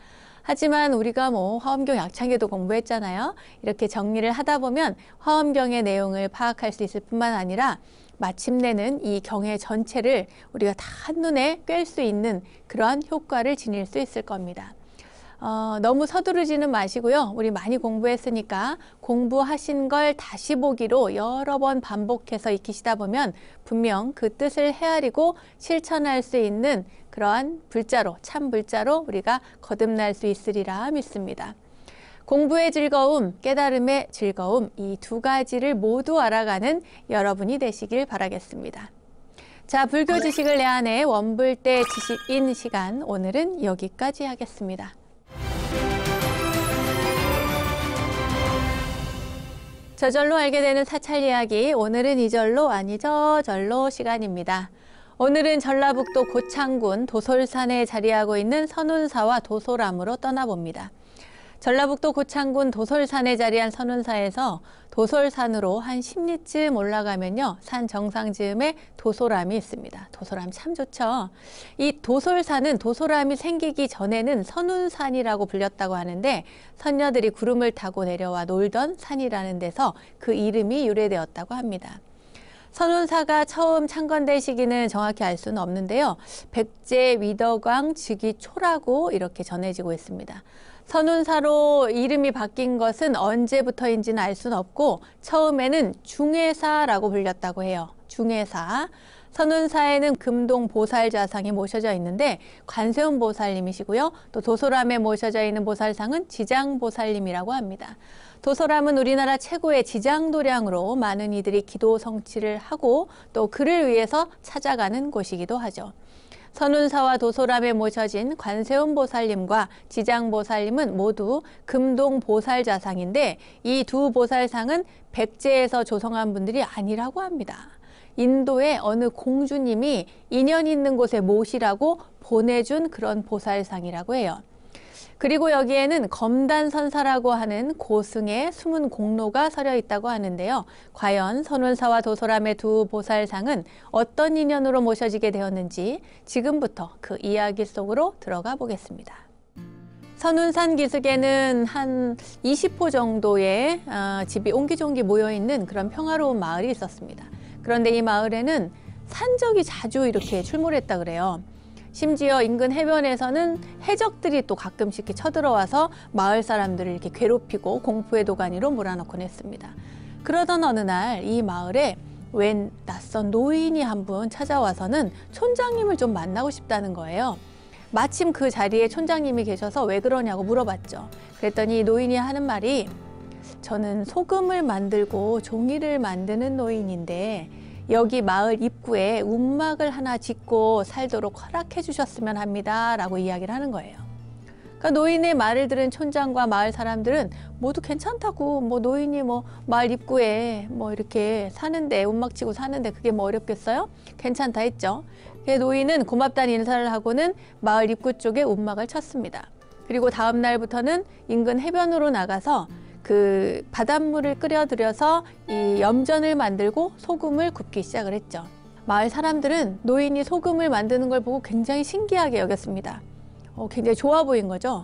하지만 우리가 뭐 화엄경 약창에도 공부했잖아요. 이렇게 정리를 하다 보면 화엄경의 내용을 파악할 수 있을 뿐만 아니라 마침내는 이 경의 전체를 우리가 다 한눈에 꿰수 있는 그러한 효과를 지닐 수 있을 겁니다. 어, 너무 서두르지는 마시고요. 우리 많이 공부했으니까 공부하신 걸 다시 보기로 여러 번 반복해서 익히시다 보면 분명 그 뜻을 헤아리고 실천할 수 있는 그러한 불자로 참 불자로 우리가 거듭날 수 있으리라 믿습니다. 공부의 즐거움, 깨달음의 즐거움 이 두 가지를 모두 알아가는 여러분이 되시길 바라겠습니다. 자, 불교 지식을 내 안에 원불대 지식인 시간 오늘은 여기까지 하겠습니다. 저절로 알게 되는 사찰 이야기 오늘은 이절로 아니 저절로 시간입니다. 오늘은 전라북도 고창군 도솔산에 자리하고 있는 선운사와 도솔암으로 떠나봅니다. 전라북도 고창군 도솔산에 자리한 선운사에서 도솔산으로 한 10리쯤 올라가면요. 산 정상지음에 도솔암이 있습니다. 도솔암 참 좋죠. 이 도솔산은 도솔암이 생기기 전에는 선운산이라고 불렸다고 하는데 선녀들이 구름을 타고 내려와 놀던 산이라는 데서 그 이름이 유래되었다고 합니다. 선운사가 처음 창건된 시기는 정확히 알 수는 없는데요. 백제 위덕왕 즉위초라고 이렇게 전해지고 있습니다. 선운사로 이름이 바뀐 것은 언제부터인지는 알 수는 없고 처음에는 중회사라고 불렸다고 해요. 중회사. 선운사에는 금동 보살좌상이 모셔져 있는데 관세음 보살님이시고요. 또 도소람에 모셔져 있는 보살상은 지장 보살님이라고 합니다. 도서람은 우리나라 최고의 지장도량으로 많은 이들이 기도 성취를 하고 또 그를 위해서 찾아가는 곳이기도 하죠. 선운사와 도소람에 모셔진 관세음 보살님과 지장 보살님은 모두 금동 보살 자상인데 이 두 보살상은 백제에서 조성한 분들이 아니라고 합니다. 인도의 어느 공주님이 인연 있는 곳에 모시라고 보내준 그런 보살상이라고 해요. 그리고 여기에는 검단선사라고 하는 고승의 숨은 공로가 서려 있다고 하는데요. 과연 선운사와도솔람의두 보살상은 어떤 인연으로 모셔지게 되었는지 지금부터 그 이야기 속으로 들어가 보겠습니다. 선운산 기슭에는 한 20호 정도의 어, 집이 옹기종기 모여 있는 그런 평화로운 마을이 있었습니다. 그런데 이 마을에는 산적이 자주 이렇게 출몰했다 그래요. 심지어 인근 해변에서는 해적들이 또 가끔씩 쳐들어와서 마을 사람들을 이렇게 괴롭히고 공포의 도가니로 몰아넣곤 했습니다. 그러던 어느 날 이 마을에 웬 낯선 노인이 한 분 찾아와서는 촌장님을 좀 만나고 싶다는 거예요. 마침 그 자리에 촌장님이 계셔서 왜 그러냐고 물어봤죠. 그랬더니 노인이 하는 말이 저는 소금을 만들고 종이를 만드는 노인인데 여기 마을 입구에 움막을 하나 짓고 살도록 허락해 주셨으면 합니다. 라고 이야기를 하는 거예요. 그러니까 노인의 말을 들은 촌장과 마을 사람들은 모두 괜찮다고 뭐 노인이 뭐 마을 입구에 뭐 이렇게 사는데 움막 치고 사는데 그게 뭐 어렵겠어요? 괜찮다 했죠. 그 노인은 고맙다는 인사를 하고는 마을 입구 쪽에 움막을 쳤습니다. 그리고 다음 날부터는 인근 해변으로 나가서 그 바닷물을 끓여들여서 이 염전을 만들고 소금을 굽기 시작을 했죠. 마을 사람들은 노인이 소금을 만드는 걸 보고 굉장히 신기하게 여겼습니다. 어, 굉장히 좋아 보인 거죠.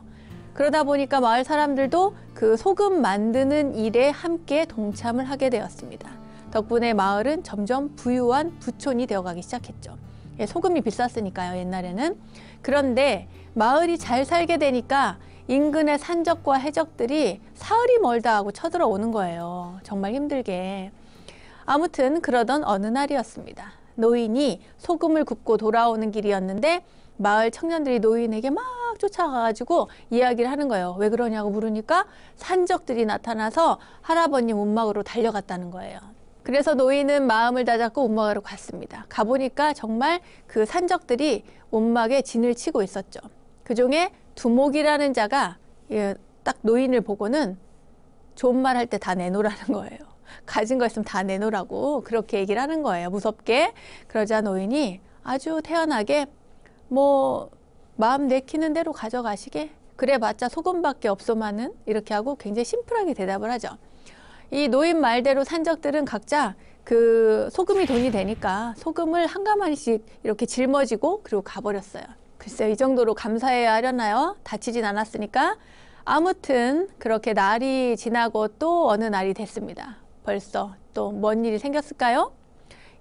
그러다 보니까 마을 사람들도 그 소금 만드는 일에 함께 동참을 하게 되었습니다. 덕분에 마을은 점점 부유한 부촌이 되어가기 시작했죠. 예, 소금이 비쌌으니까요, 옛날에는. 그런데 마을이 잘 살게 되니까 인근의 산적과 해적들이 사흘이 멀다 하고 쳐들어오는 거예요. 정말 힘들게. 아무튼 그러던 어느 날이었습니다. 노인이 소금을 굽고 돌아오는 길이었는데 마을 청년들이 노인에게 막 쫓아가가지고 이야기를 하는 거예요. 왜 그러냐고 물으니까 산적들이 나타나서 할아버님 움막으로 달려갔다는 거예요. 그래서 노인은 마음을 다잡고 움막으로 갔습니다. 가보니까 정말 그 산적들이 움막에 진을 치고 있었죠. 그 중에 두목이라는 자가 예, 딱 노인을 보고는 좋은 말 할 때 다 내놓으라는 거예요. 가진 거 있으면 다 내놓으라고 그렇게 얘기를 하는 거예요. 무섭게. 그러자 노인이 아주 태연하게 뭐 마음 내키는 대로 가져가시게 그래봤자 소금밖에 없소만은 이렇게 하고 굉장히 심플하게 대답을 하죠. 이 노인 말대로 산적들은 각자 그 소금이 돈이 되니까 소금을 한 가마리씩 이렇게 짊어지고 그리고 가버렸어요. 글쎄요, 이 정도로 감사해야 하려나요? 다치진 않았으니까. 아무튼 그렇게 날이 지나고 또 어느 날이 됐습니다. 벌써 또 뭔 일이 생겼을까요?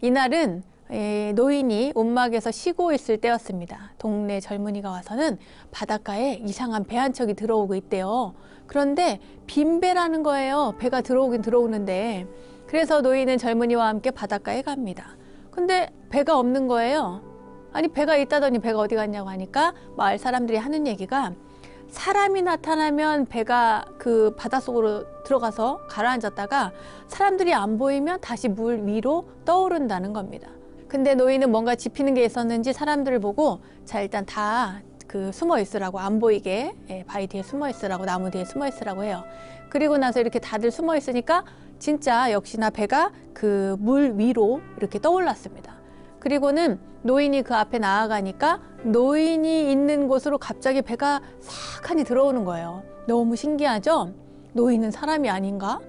이날은 예, 노인이 움막에서 쉬고 있을 때였습니다. 동네 젊은이가 와서는 바닷가에 이상한 배 한 척이 들어오고 있대요. 그런데 빈 배라는 거예요. 배가 들어오긴 들어오는데. 그래서 노인은 젊은이와 함께 바닷가에 갑니다. 근데 배가 없는 거예요. 아니 배가 있다더니 배가 어디 갔냐고 하니까 마을 사람들이 하는 얘기가 사람이 나타나면 배가 그 바닷속으로 들어가서 가라앉았다가 사람들이 안 보이면 다시 물 위로 떠오른다는 겁니다. 근데 노인은 뭔가 지피는 게 있었는지 사람들을 보고 자 일단 다 그 숨어 있으라고 안 보이게 예, 바위 뒤에 숨어 있으라고 나무 뒤에 숨어 있으라고 해요. 그리고 나서 이렇게 다들 숨어 있으니까 진짜 역시나 배가 그 물 위로 이렇게 떠올랐습니다. 그리고는 노인이 그 앞에 나아가니까 노인이 있는 곳으로 갑자기 배가 싹하니 들어오는 거예요. 너무 신기하죠? 노인은 사람이 아닌가?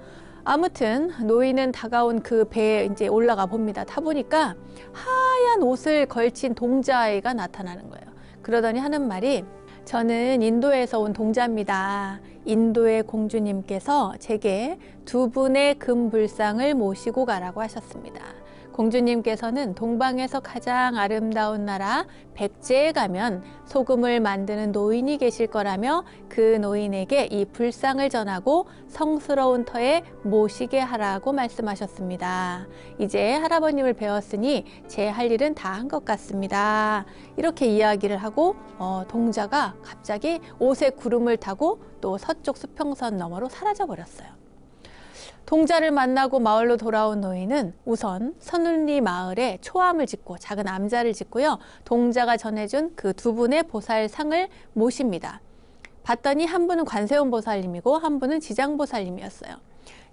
아무튼 노인은 다가온 그 배에 이제 올라가 봅니다. 타보니까 하얀 옷을 걸친 동자아이가 나타나는 거예요. 그러더니 하는 말이 저는 인도에서 온 동자입니다. 인도의 공주님께서 제게 두 분의 금불상을 모시고 가라고 하셨습니다. 공주님께서는 동방에서 가장 아름다운 나라 백제에 가면 소금을 만드는 노인이 계실 거라며 그 노인에게 이 불상을 전하고 성스러운 터에 모시게 하라고 말씀하셨습니다. 이제 할아버님을 배웠으니 제 할 일은 다 한 것 같습니다. 이렇게 이야기를 하고 어, 동자가 갑자기 옷에 구름을 타고 또 서쪽 수평선 너머로 사라져 버렸어요. 동자를 만나고 마을로 돌아온 노인은 우선 선운리 마을에 초암을 짓고 작은 암자를 짓고요. 동자가 전해준 그 두 분의 보살상을 모십니다. 봤더니 한 분은 관세음 보살님이고 한 분은 지장 보살님이었어요.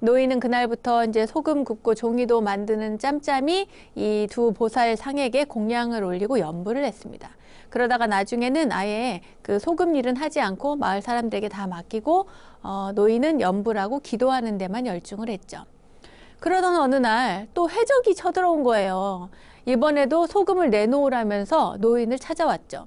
노인은 그날부터 이제 소금 굽고 종이도 만드는 짬짬이 이 두 보살 상에게 공양을 올리고 연부를 했습니다. 그러다가 나중에는 아예 그 소금 일은 하지 않고 마을 사람들에게 다 맡기고 어, 노인은 염불하고 기도하는 데만 열중을 했죠. 그러던 어느 날 또 해적이 쳐들어온 거예요. 이번에도 소금을 내놓으라면서 노인을 찾아왔죠.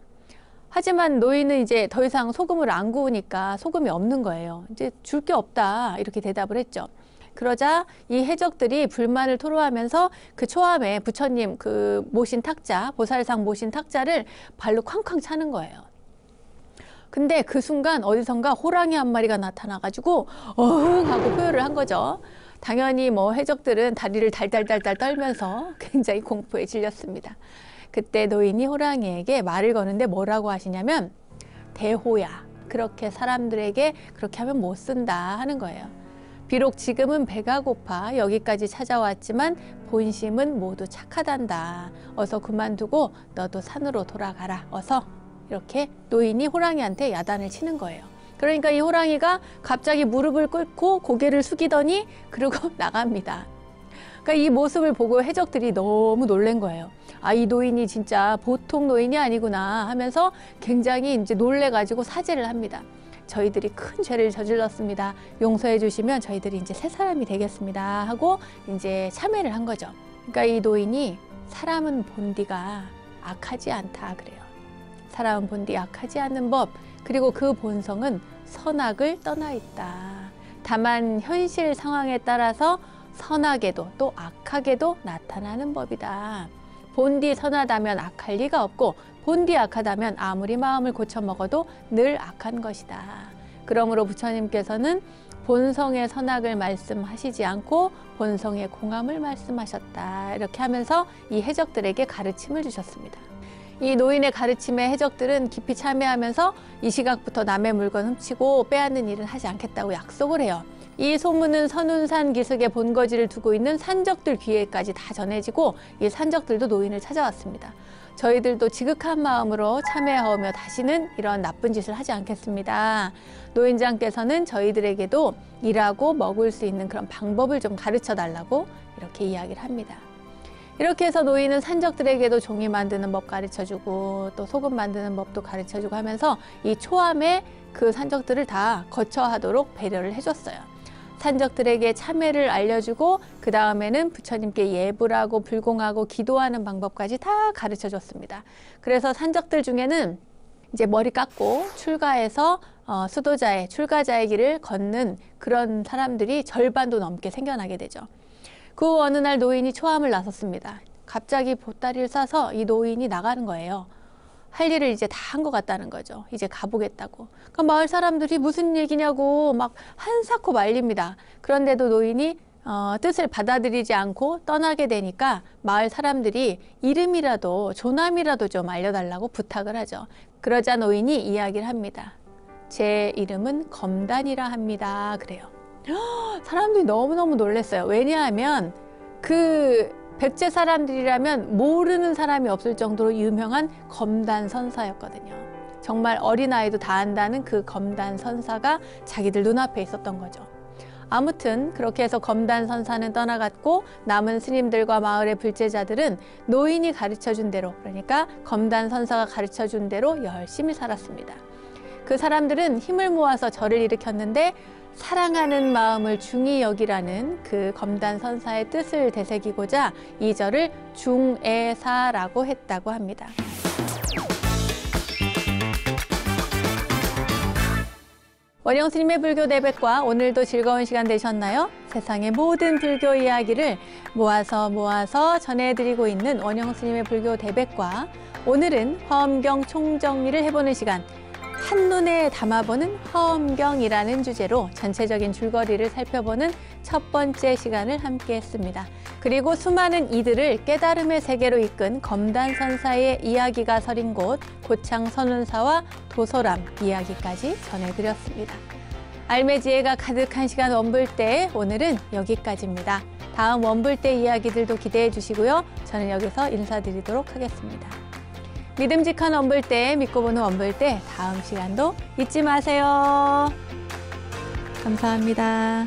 하지만 노인은 이제 더 이상 소금을 안 구우니까 소금이 없는 거예요. 이제 줄 게 없다 이렇게 대답을 했죠. 그러자 이 해적들이 불만을 토로하면서 그 초함에 부처님 그 모신 탁자, 보살상 모신 탁자를 발로 쾅쾅 차는 거예요. 근데 그 순간 어디선가 호랑이 한 마리가 나타나가지고 어흥 하고 표효를한 거죠. 당연히 뭐 해적들은 다리를 달달달달 떨면서 굉장히 공포에 질렸습니다. 그때 노인이 호랑이에게 말을 거는데 뭐라고 하시냐면 대호야 그렇게 사람들에게 그렇게 하면 못 쓴다 하는 거예요. 비록 지금은 배가 고파 여기까지 찾아왔지만 본심은 모두 착하단다. 어서 그만두고 너도 산으로 돌아가라. 어서 이렇게 노인이 호랑이한테 야단을 치는 거예요. 그러니까 이 호랑이가 갑자기 무릎을 꿇고 고개를 숙이더니 그러고 나갑니다. 그러니까 이 모습을 보고 해적들이 너무 놀란 거예요. 아, 이 노인이 진짜 보통 노인이 아니구나 하면서 굉장히 이제 놀래가지고 사죄를 합니다. 저희들이 큰 죄를 저질렀습니다. 용서해 주시면 저희들이 이제 새 사람이 되겠습니다. 하고 이제 참회를 한 거죠. 그러니까 이 노인이 사람은 본디가 악하지 않다 그래요. 사람 본디 악하지 않는 법 그리고 그 본성은 선악을 떠나 있다. 다만 현실 상황에 따라서 선하게도 또 악하게도 나타나는 법이다. 본디 선하다면 악할 리가 없고 본디 악하다면 아무리 마음을 고쳐 먹어도 늘 악한 것이다. 그러므로 부처님께서는 본성의 선악을 말씀하시지 않고 본성의 공함을 말씀하셨다. 이렇게 하면서 이 해적들에게 가르침을 주셨습니다. 이 노인의 가르침에 해적들은 깊이 참여하면서 이 시각부터 남의 물건 훔치고 빼앗는 일은 하지 않겠다고 약속을 해요. 이 소문은 선운산 기슭에 본거지를 두고 있는 산적들 귀에까지 다 전해지고 이 산적들도 노인을 찾아왔습니다. 저희들도 지극한 마음으로 참회하오며 다시는 이런 나쁜 짓을 하지 않겠습니다. 노인장께서는 저희들에게도 일하고 먹을 수 있는 그런 방법을 좀 가르쳐 달라고 이렇게 이야기를 합니다. 이렇게 해서 노인은 산적들에게도 종이 만드는 법 가르쳐주고 또 소금 만드는 법도 가르쳐주고 하면서 이 초암에 그 산적들을 다거처하도록 배려를 해줬어요. 산적들에게 참회를 알려주고 그 다음에는 부처님께 예불하고 불공하고 기도하는 방법까지 다 가르쳐줬습니다. 그래서 산적들 중에는 이제 머리 깎고 출가해서 어, 수도자의 출가자의 길을 걷는 그런 사람들이 절반도 넘게 생겨나게 되죠. 그 어느 날 노인이 초함을 나섰습니다. 갑자기 보따리를 싸서 이 노인이 나가는 거예요. 할 일을 이제 다 한 것 같다는 거죠. 이제 가보겠다고. 그 마을 사람들이 무슨 얘기냐고 막 한사코 말립니다. 그런데도 노인이 어, 뜻을 받아들이지 않고 떠나게 되니까 마을 사람들이 이름이라도 조남이라도 좀 알려달라고 부탁을 하죠. 그러자 노인이 이야기를 합니다. 제 이름은 검단이라 합니다. 그래요. 사람들이 너무너무 놀랐어요. 왜냐하면 그 백제 사람들이라면 모르는 사람이 없을 정도로 유명한 검단 선사였거든요. 정말 어린아이도 다 안다는 그 검단 선사가 자기들 눈앞에 있었던 거죠. 아무튼 그렇게 해서 검단 선사는 떠나갔고 남은 스님들과 마을의 불제자들은 노인이 가르쳐준 대로 그러니까 검단 선사가 가르쳐준 대로 열심히 살았습니다. 그 사람들은 힘을 모아서 절을 일으켰는데 사랑하는 마음을 중히 여기라는 그 검단 선사의 뜻을 되새기고자 이 절을 중애사라고 했다고 합니다. 원영 스님의 불교 대백과 오늘도 즐거운 시간 되셨나요? 세상의 모든 불교 이야기를 모아서 모아서 전해드리고 있는 원영 스님의 불교 대백과 오늘은 화엄경 총정리를 해보는 시간 한눈에 담아보는 허엄경이라는 주제로 전체적인 줄거리를 살펴보는 첫 번째 시간을 함께했습니다. 그리고 수많은 이들을 깨달음의 세계로 이끈 검단선사의 이야기가 서린 곳 고창 선운사와 도서람 이야기까지 전해드렸습니다. 알매 지혜가 가득한 시간 원불대 오늘은 여기까지입니다. 다음 원불대 이야기들도 기대해 주시고요. 저는 여기서 인사드리도록 하겠습니다. 믿음직한 원불때 믿고 보는 원불때 다음 시간도 잊지 마세요. 감사합니다.